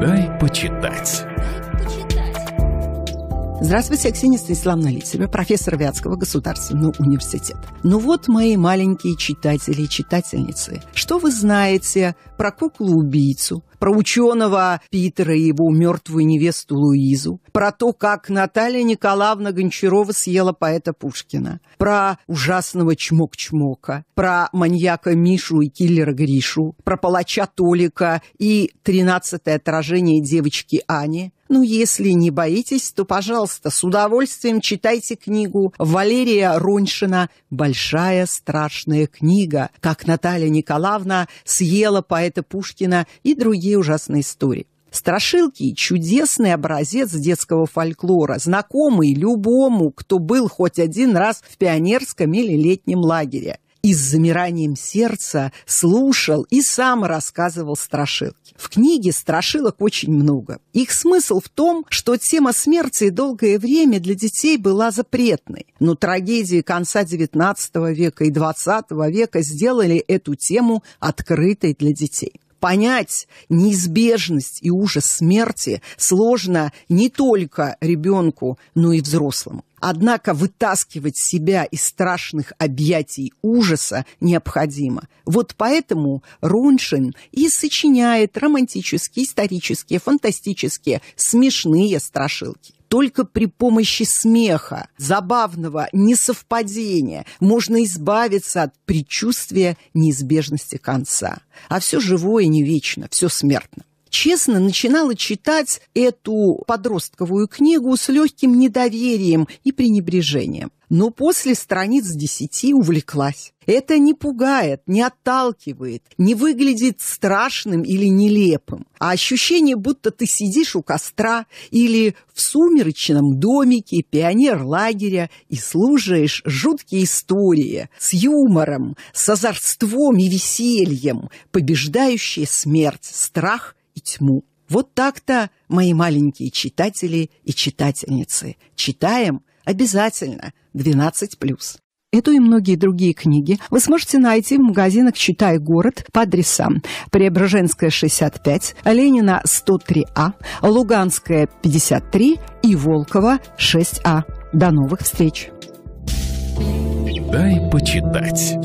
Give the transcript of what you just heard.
«Дай почитать». Здравствуйте, Ксения Станиславовна Литвева, профессор Вятского государственного университета. Ну вот, мои маленькие читатели и читательницы, что вы знаете про куклу-убийцу, про ученого Питера и его мертвую невесту Луизу, про то, как Наталья Николаевна Гончарова съела поэта Пушкина, про ужасного Чмок-Чмока, про маньяка Мишу и киллера Гришу, про палача Толика и тринадцатое отражение девочки Ани, ну, если не боитесь, то, пожалуйста, с удовольствием читайте книгу Валерия Руньшина «Большая страшная книга. Как Наталья Николаевна съела поэта Пушкина и другие ужасные истории». Страшилки – чудесный образец детского фольклора, знакомый любому, кто был хоть один раз в пионерском или летнем лагере и с замиранием сердца слушал и сам рассказывал страшилки. В книге страшилок очень много. Их смысл в том, что тема смерти долгое время для детей была запретной. Но трагедии конца XIX века и XX века сделали эту тему открытой для детей понять неизбежность и ужас смерти сложно не только ребенку, но и взрослому. Однако вытаскивать себя из страшных объятий ужаса необходимо. Вот поэтому Руншин и сочиняет романтические, исторические, фантастические, смешные страшилки только при помощи смеха, забавного несовпадения можно избавиться от предчувствия неизбежности конца. А все живое не вечно, все смертно честно, начинала читать эту подростковую книгу с легким недоверием и пренебрежением. Но после страниц десяти увлеклась. Это не пугает, не отталкивает, не выглядит страшным или нелепым. А ощущение, будто ты сидишь у костра или в сумеречном домике пионер-лагеря и слушаешь жуткие истории с юмором, с озорством и весельем, побеждающие смерть, страх и тьму. Вот так-то, мои маленькие читатели и читательницы. Читаем обязательно 12+. Эту и многие другие книги вы сможете найти в магазинах «Читай город» по адресам Преображенская, 65, Ленина, 103А, Луганская, 53 и Волкова, 6А. До новых встреч! Дай почитать.